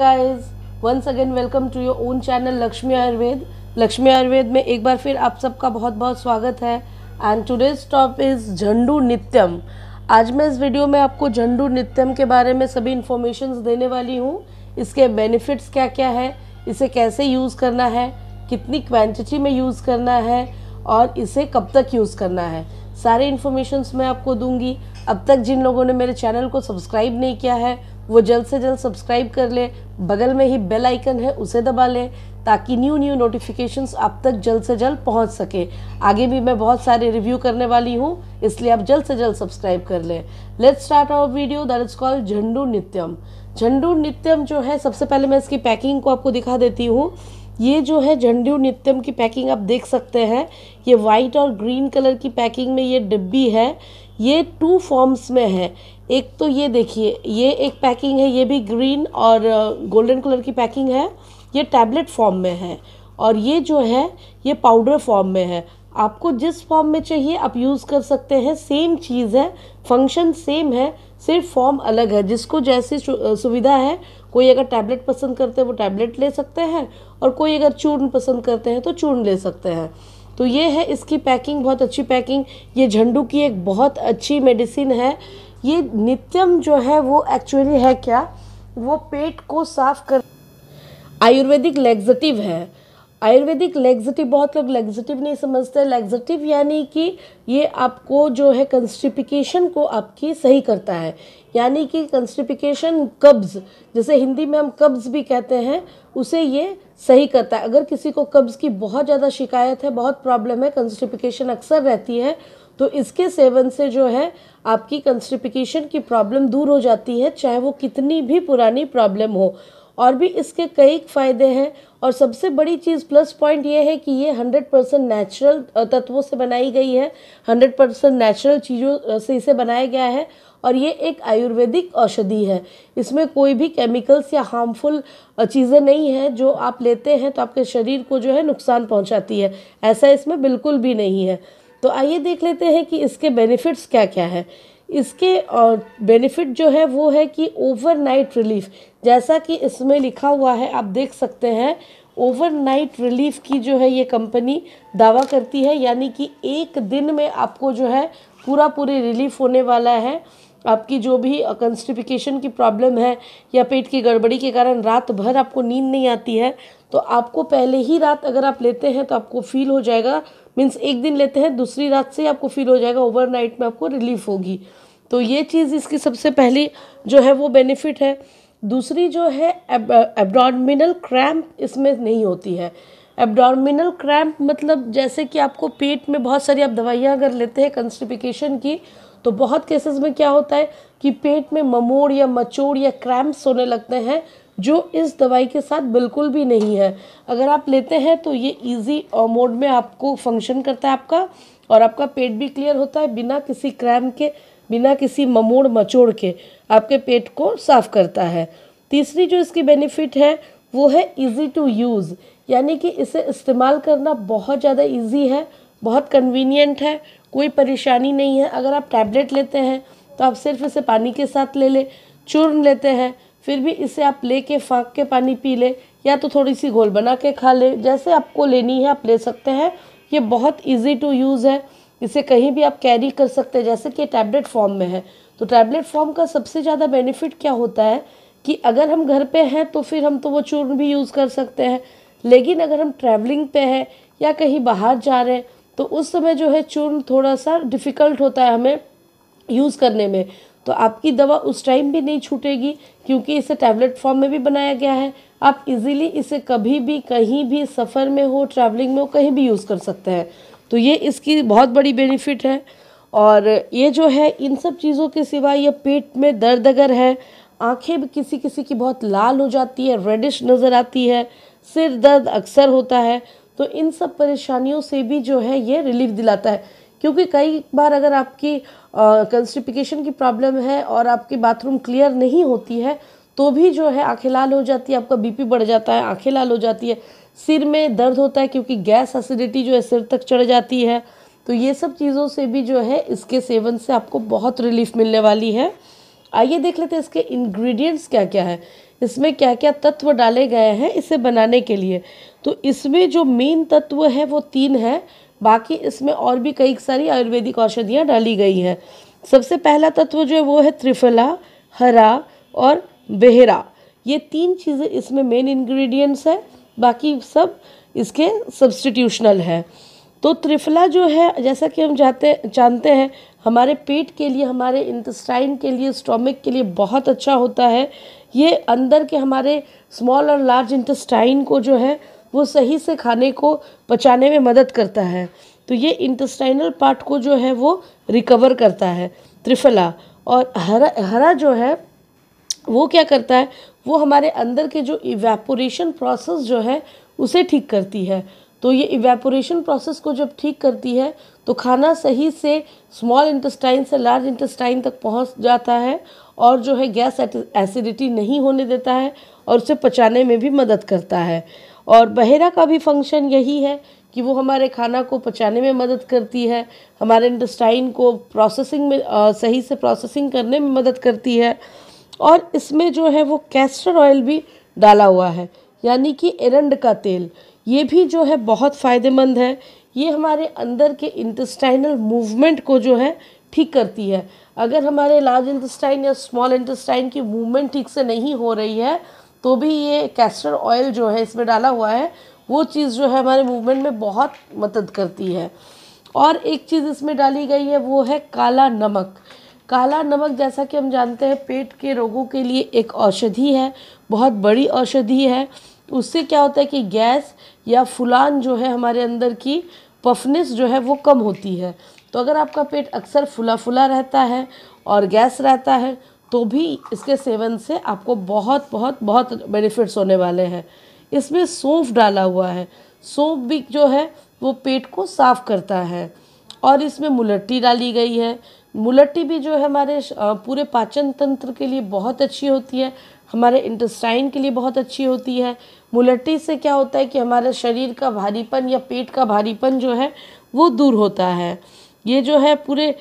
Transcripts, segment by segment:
guys once again welcome to your own channel Lakshmi Ayurved Lakshmi Ayurved में एक बार फिर आप सबका बहुत बहुत स्वागत है and today's top is Zandu Nityam आज मैं इस वीडियो में आपको झंडू नित्यम के बारे में सभी इन्फॉर्मेशन देने वाली हूँ इसके बेनिफिट्स क्या क्या है इसे कैसे यूज़ करना है कितनी क्वान्टिटी में यूज़ करना है और इसे कब तक यूज़ करना है सारे इन्फॉर्मेशंस मैं आपको दूंगी अब तक जिन लोगों ने मेरे चैनल को सब्सक्राइब नहीं किया है वो जल्द से जल्द सब्सक्राइब कर लें बगल में ही बेल आइकन है उसे दबा लें ताकि न्यू न्यू नोटिफिकेशंस आप तक जल्द से जल्द पहुंच सके आगे भी मैं बहुत सारे रिव्यू करने वाली हूँ इसलिए आप जल्द से जल्द सब्सक्राइब कर लें let's start our video that is called Zandu Nityam Zandu नित्यम जो है सबसे पहले मैं इसकी पैकिंग को आपको दिखा देती हूँ ये जो है झंडू नित्यम की पैकिंग आप देख सकते हैं ये वाइट और ग्रीन कलर की पैकिंग में ये डिब्बी है ये टू फॉर्म्स में है एक तो ये देखिए ये एक पैकिंग है ये भी ग्रीन और गोल्डन uh, कलर की पैकिंग है ये टैबलेट फॉर्म में है और ये जो है ये पाउडर फॉर्म में है आपको जिस फॉर्म में चाहिए आप यूज़ कर सकते हैं सेम चीज़ है फंक्शन सेम है सिर्फ फॉर्म अलग है जिसको जैसी uh, सुविधा है कोई अगर टैबलेट पसंद करते हैं वो टैबलेट ले सकते हैं और कोई अगर चूर्ण पसंद करते हैं तो चूर्ण ले सकते हैं तो ये है इसकी पैकिंग बहुत अच्छी पैकिंग ये झंडू की एक बहुत अच्छी मेडिसिन है ये नित्यम जो है वो एक्चुअली है क्या वो पेट को साफ कर आयुर्वेदिक लेग्जटिव है आयुर्वेदिक लेग्जटिव बहुत लोग लेग्जटिव नहीं समझते लेग्जटिव यानी कि ये आपको जो है कंस्टिपिकेशन को आपकी सही करता है यानी कि कंस्टिपिकेशन कब्ज़ जैसे हिंदी में हम कब्ज़ भी कहते हैं उसे ये सही करता है अगर किसी को कब्ज़ की बहुत ज़्यादा शिकायत है बहुत प्रॉब्लम है कंस्टिपिकेशन अक्सर रहती है तो इसके सेवन से जो है आपकी कंस्टिपिकेशन की प्रॉब्लम दूर हो जाती है चाहे वो कितनी भी पुरानी प्रॉब्लम हो और भी इसके कई फ़ायदे हैं और सबसे बड़ी चीज़ प्लस पॉइंट ये है कि ये हंड्रेड परसेंट नेचुरल तत्वों से बनाई गई है हंड्रेड परसेंट नेचुरल चीज़ों से इसे बनाया गया है और ये एक आयुर्वेदिक औषधि है इसमें कोई भी केमिकल्स या हार्मफुल चीज़ें नहीं हैं जो आप लेते हैं तो आपके शरीर को जो है नुकसान पहुँचाती है ऐसा इसमें बिल्कुल भी नहीं है तो आइए देख लेते हैं कि इसके बेनिफिट्स क्या क्या है इसके बेनिफिट जो है वो है कि ओवरनाइट रिलीफ जैसा कि इसमें लिखा हुआ है आप देख सकते हैं ओवरनाइट रिलीफ की जो है ये कंपनी दावा करती है यानी कि एक दिन में आपको जो है पूरा पूरी रिलीफ होने वाला है आपकी जो भी कंस्टिपिकेशन की प्रॉब्लम है या पेट की गड़बड़ी के कारण रात भर आपको नींद नहीं आती है तो आपको पहले ही रात अगर आप लेते हैं तो आपको फील हो जाएगा मीन्स एक दिन लेते हैं दूसरी रात से आपको फील हो जाएगा ओवरनाइट में आपको रिलीफ होगी तो ये चीज़ इसकी सबसे पहली जो है वो बेनिफिट है दूसरी जो है एबडोमिनल क्रैम्प इसमें नहीं होती है एबडॉर्मिनल क्रैम्प मतलब जैसे कि आपको पेट में बहुत सारी आप दवाइयाँ अगर लेते हैं कंस्टिपिकेशन की तो बहुत केसेस में क्या होता है कि पेट में ममोड़ या मचोड़ या क्रैम्प्स होने लगते हैं जो इस दवाई के साथ बिल्कुल भी नहीं है अगर आप लेते हैं तो ये इजी मोड में आपको फंक्शन करता है आपका और आपका पेट भी क्लियर होता है बिना किसी क्रैम के बिना किसी ममोड़ मचोड़ के आपके पेट को साफ करता है तीसरी जो इसकी बेनिफिट है वो है इजी टू यूज़ यानी कि इसे इस्तेमाल करना बहुत ज़्यादा ईजी है बहुत कन्वीनियंट है कोई परेशानी नहीं है अगर आप टैबलेट लेते हैं तो आप सिर्फ इसे पानी के साथ ले लें चूर्ण लेते हैं फिर भी इसे आप ले के फाँक के पानी पी लें या तो थोड़ी सी घोल बना के खा लें जैसे आपको लेनी है आप ले सकते हैं ये बहुत इजी टू यूज़ है इसे कहीं भी आप कैरी कर सकते हैं जैसे कि टैबलेट फॉर्म में है तो टैबलेट फॉर्म का सबसे ज़्यादा बेनिफिट क्या होता है कि अगर हम घर पे हैं तो फिर हम तो वो चूर्ण भी यूज़ कर सकते हैं लेकिन अगर हम ट्रैवलिंग पे हैं या कहीं बाहर जा रहे हैं तो उस समय जो है चूर्ण थोड़ा सा डिफ़िकल्ट होता है हमें यूज़ करने में तो आपकी दवा उस टाइम भी नहीं छूटेगी क्योंकि इसे टैबलेट फॉर्म में भी बनाया गया है आप इजीली इसे कभी भी कहीं भी सफ़र में हो ट्रैवलिंग में हो कहीं भी यूज़ कर सकते हैं तो ये इसकी बहुत बड़ी बेनिफिट है और ये जो है इन सब चीज़ों के सिवा ये पेट में दर्द अगर है भी किसी किसी की बहुत लाल हो जाती है रेडिश नज़र आती है सिर दर्द अक्सर होता है तो इन सब परेशानियों से भी जो है ये रिलीफ दिलाता है क्योंकि कई बार अगर आपकी कंस्टिपिकेशन की प्रॉब्लम है और आपकी बाथरूम क्लियर नहीं होती है तो भी जो है आँखें लाल हो जाती है आपका बीपी बढ़ जाता है आँखें लाल हो जाती है सिर में दर्द होता है क्योंकि गैस एसिडिटी जो है सिर तक चढ़ जाती है तो ये सब चीज़ों से भी जो है इसके सेवन से आपको बहुत रिलीफ मिलने वाली है आइए देख लेते हैं इसके इंग्रेडिएंट्स क्या क्या है इसमें क्या क्या तत्व डाले गए हैं इसे बनाने के लिए तो इसमें जो मेन तत्व है वो तीन है बाकी इसमें और भी कई सारी आयुर्वेदिक औषधियाँ डाली गई हैं सबसे पहला तत्व जो है वो है त्रिफला हरा और बेहरा ये तीन चीज़ें इसमें मेन इंग्रेडिएंट्स है बाकी सब इसके सब्सटीट्यूशनल है तो त्रिफला जो है जैसा कि हम जाते जानते हैं हमारे पेट के लिए हमारे इंटस्टाइन के लिए स्टोमिक के लिए बहुत अच्छा होता है ये अंदर के हमारे स्मॉल और लार्ज इंटस्टाइन को जो है वो सही से खाने को पचाने में मदद करता है तो ये इंटेस्टाइनल पार्ट को जो है वो रिकवर करता है त्रिफला और हरा हरा जो है वो क्या करता है वो हमारे अंदर के जो इवेपोरेशन प्रोसेस जो है उसे ठीक करती है तो ये इवेपोरेशन प्रोसेस को जब ठीक करती है तो खाना सही से स्मॉल इंटेस्टाइन से लार्ज इंटेस्टाइन तक पहुंच जाता है और जो है गैस एसिडिटी नहीं होने देता है और उसे पचाने में भी मदद करता है और बहेरा का भी फंक्शन यही है कि वो हमारे खाना को पचाने में मदद करती है हमारे इंटस्टाइन को प्रोसेसिंग में आ, सही से प्रोसेसिंग करने में मदद करती है और इसमें जो है वो कैस्टर ऑयल भी डाला हुआ है यानी कि एरंड का तेल ये भी जो है बहुत फ़ायदेमंद है ये हमारे अंदर के इंटस्टाइनल मूवमेंट को जो है ठीक करती है अगर हमारे लार्ज इंटस्टाइन या स्मॉल इंटस्टाइन की मूवमेंट ठीक से नहीं हो रही है तो भी ये कैस्टर ऑयल जो है इसमें डाला हुआ है वो चीज़ जो है हमारे मूवमेंट में बहुत मदद करती है और एक चीज़ इसमें डाली गई है वो है काला नमक काला नमक जैसा कि हम जानते हैं पेट के रोगों के लिए एक औषधि है बहुत बड़ी औषधि है उससे क्या होता है कि गैस या फुलान जो है हमारे अंदर की पफनेस जो है वो कम होती है तो अगर आपका पेट अक्सर फुला फुला रहता है और गैस रहता है तो भी इसके सेवन से आपको बहुत बहुत बहुत बेनिफिट्स होने वाले हैं इसमें सौंफ डाला हुआ है सौंफ भी जो है वो पेट को साफ करता है और इसमें मुलट्टी डाली गई है मुलट्टी भी जो है हमारे पूरे पाचन तंत्र के लिए बहुत अच्छी होती है हमारे इंटेस्टाइन के लिए बहुत अच्छी होती है मुलट्टी से क्या होता है कि हमारे शरीर का भारीपन या पेट का भारीपन जो है वो दूर होता है ये जो है पूरे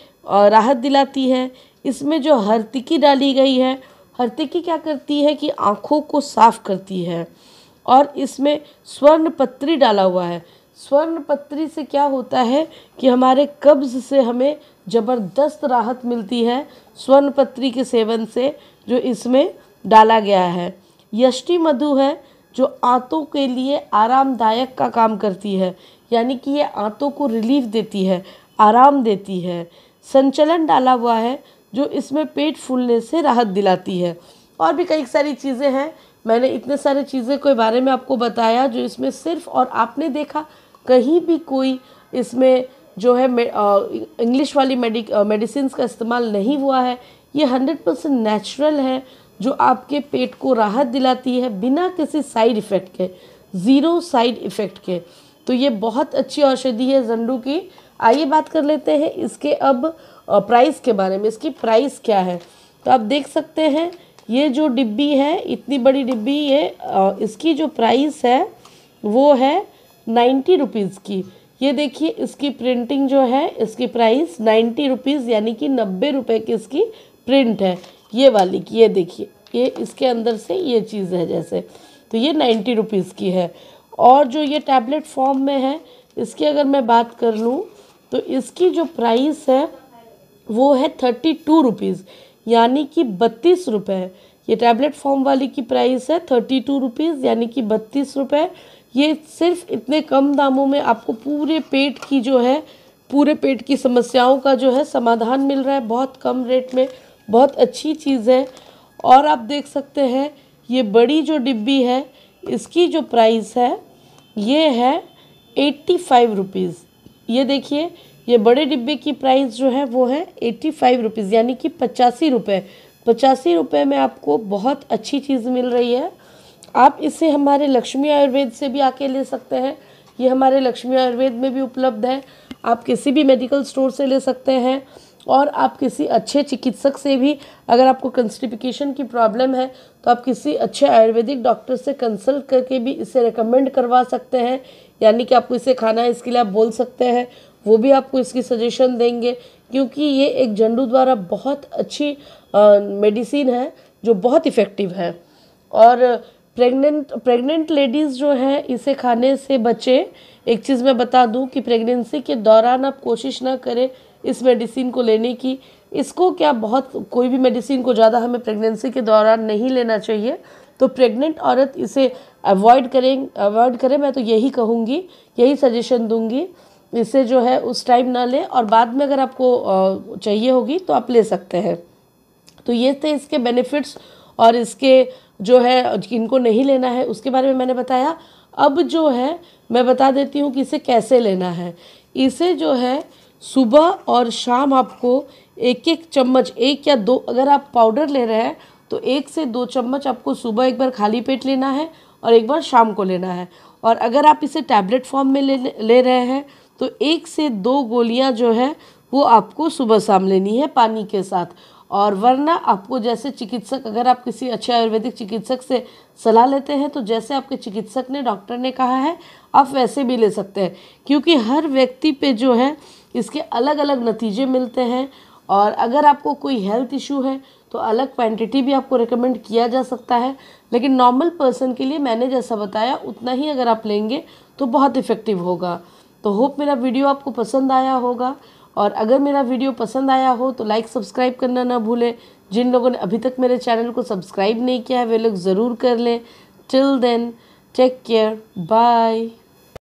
राहत दिलाती है इसमें जो हर्तिकी डाली गई है हरतिकी क्या करती है कि आँखों को साफ करती है और इसमें स्वर्ण पत्री डाला हुआ है स्वर्ण पत्री से क्या होता है कि हमारे कब्ज़ से हमें ज़बरदस्त राहत मिलती है स्वर्ण पत्री के सेवन से जो इसमें डाला गया है यष्टि मधु है जो आंतों के लिए आरामदायक का काम करती है यानी कि ये आंतों को रिलीफ देती है आराम देती है संचलन डाला हुआ है जो इसमें पेट फूलने से राहत दिलाती है और भी कई सारी चीज़ें हैं मैंने इतने सारे चीज़ें के बारे में आपको बताया जो इसमें सिर्फ और आपने देखा कहीं भी कोई इसमें जो है इंग्लिश वाली मेडिक मेडिसिन का इस्तेमाल नहीं हुआ है ये हंड्रेड परसेंट नेचुरल है जो आपके पेट को राहत दिलाती है बिना किसी साइड इफ़ेक्ट के ज़ीरो साइड इफ़ेक्ट के तो ये बहुत अच्छी औषधि है जंडू की आइए बात कर लेते हैं इसके अब प्राइस के बारे में इसकी प्राइस क्या है तो आप देख सकते हैं ये जो डिब्बी है इतनी बड़ी डिब्बी ये इसकी जो प्राइस है वो है नाइन्टी रुपीज़ की ये देखिए इसकी प्रिंटिंग जो है इसकी प्राइस नाइन्टी रुपीज़ यानी कि नब्बे रुपये की इसकी प्रिंट है ये वाली की ये देखिए ये इसके अंदर से ये चीज़ है जैसे तो ये नाइन्टी रुपीज़ की है और जो ये टैबलेट फॉर्म में है इसकी अगर मैं बात कर लूँ तो इसकी जो प्राइस है वो है थर्टी टू रुपीज़ यानी कि बत्तीस रुपये ये टैबलेट फॉर्म वाली की प्राइस है थर्टी टू रुपीज़ यानी कि बत्तीस रुपये ये सिर्फ इतने कम दामों में आपको पूरे पेट की जो है पूरे पेट की समस्याओं का जो है समाधान मिल रहा है बहुत कम रेट में बहुत अच्छी चीज़ है और आप देख सकते हैं ये बड़ी जो डिब्बी है इसकी जो प्राइस है ये है एट्टी फाइव रुपीज़ ये देखिए ये बड़े डिब्बे की प्राइस जो है वो है एट्टी फाइव रुपीज़ यानी कि पचासी रुपये पचासी रुपये में आपको बहुत अच्छी चीज़ मिल रही है आप इसे हमारे लक्ष्मी आयुर्वेद से भी आके ले सकते हैं ये हमारे लक्ष्मी आयुर्वेद में भी उपलब्ध है आप किसी भी मेडिकल स्टोर से ले सकते हैं और आप किसी अच्छे चिकित्सक से भी अगर आपको कंस्टिपिकेशन की प्रॉब्लम है तो आप किसी अच्छे आयुर्वेदिक डॉक्टर से कंसल्ट करके भी इसे रिकमेंड करवा सकते हैं यानी कि आपको इसे खाना है इसके लिए आप बोल सकते हैं वो भी आपको इसकी सजेशन देंगे क्योंकि ये एक झंडू द्वारा बहुत अच्छी मेडिसिन है जो बहुत इफ़ेक्टिव है और प्रेग्नेंट प्रेग्नेंट लेडीज़ जो हैं इसे खाने से बचें एक चीज़ मैं बता दूं कि प्रेगनेंसी के दौरान आप कोशिश ना करें इस मेडिसिन को लेने की इसको क्या बहुत कोई भी मेडिसिन को ज़्यादा हमें प्रेगनेंसी के दौरान नहीं लेना चाहिए तो प्रेग्नेंट औरत इसे अवॉइड करें अवॉइड करें मैं तो यही कहूँगी यही सजेशन दूँगी इसे जो है उस टाइम ना लें और बाद में अगर आपको चाहिए होगी तो आप ले सकते हैं तो ये थे इसके बेनिफिट्स और इसके जो है इनको नहीं लेना है उसके बारे में मैंने बताया अब जो है मैं बता देती हूँ कि इसे कैसे लेना है इसे जो है सुबह और शाम आपको एक एक चम्मच एक या दो अगर आप पाउडर ले रहे हैं तो एक से दो चम्मच आपको सुबह एक बार खाली पेट लेना है और एक बार शाम को लेना है और अगर आप इसे टैबलेट फॉर्म में ले ले रहे हैं तो एक से दो गोलियां जो है वो आपको सुबह शाम लेनी है पानी के साथ और वरना आपको जैसे चिकित्सक अगर आप किसी अच्छे आयुर्वेदिक चिकित्सक से सलाह लेते हैं तो जैसे आपके चिकित्सक ने डॉक्टर ने कहा है आप वैसे भी ले सकते हैं क्योंकि हर व्यक्ति पे जो है इसके अलग अलग नतीजे मिलते हैं और अगर आपको कोई हेल्थ इशू है तो अलग क्वांटिटी भी आपको रिकमेंड किया जा सकता है लेकिन नॉर्मल पर्सन के लिए मैंने जैसा बताया उतना ही अगर आप लेंगे तो बहुत इफ़ेक्टिव होगा तो होप मेरा वीडियो आपको पसंद आया होगा और अगर मेरा वीडियो पसंद आया हो तो लाइक सब्सक्राइब करना ना भूलें जिन लोगों ने अभी तक मेरे चैनल को सब्सक्राइब नहीं किया है वे लोग ज़रूर कर लें till then take care bye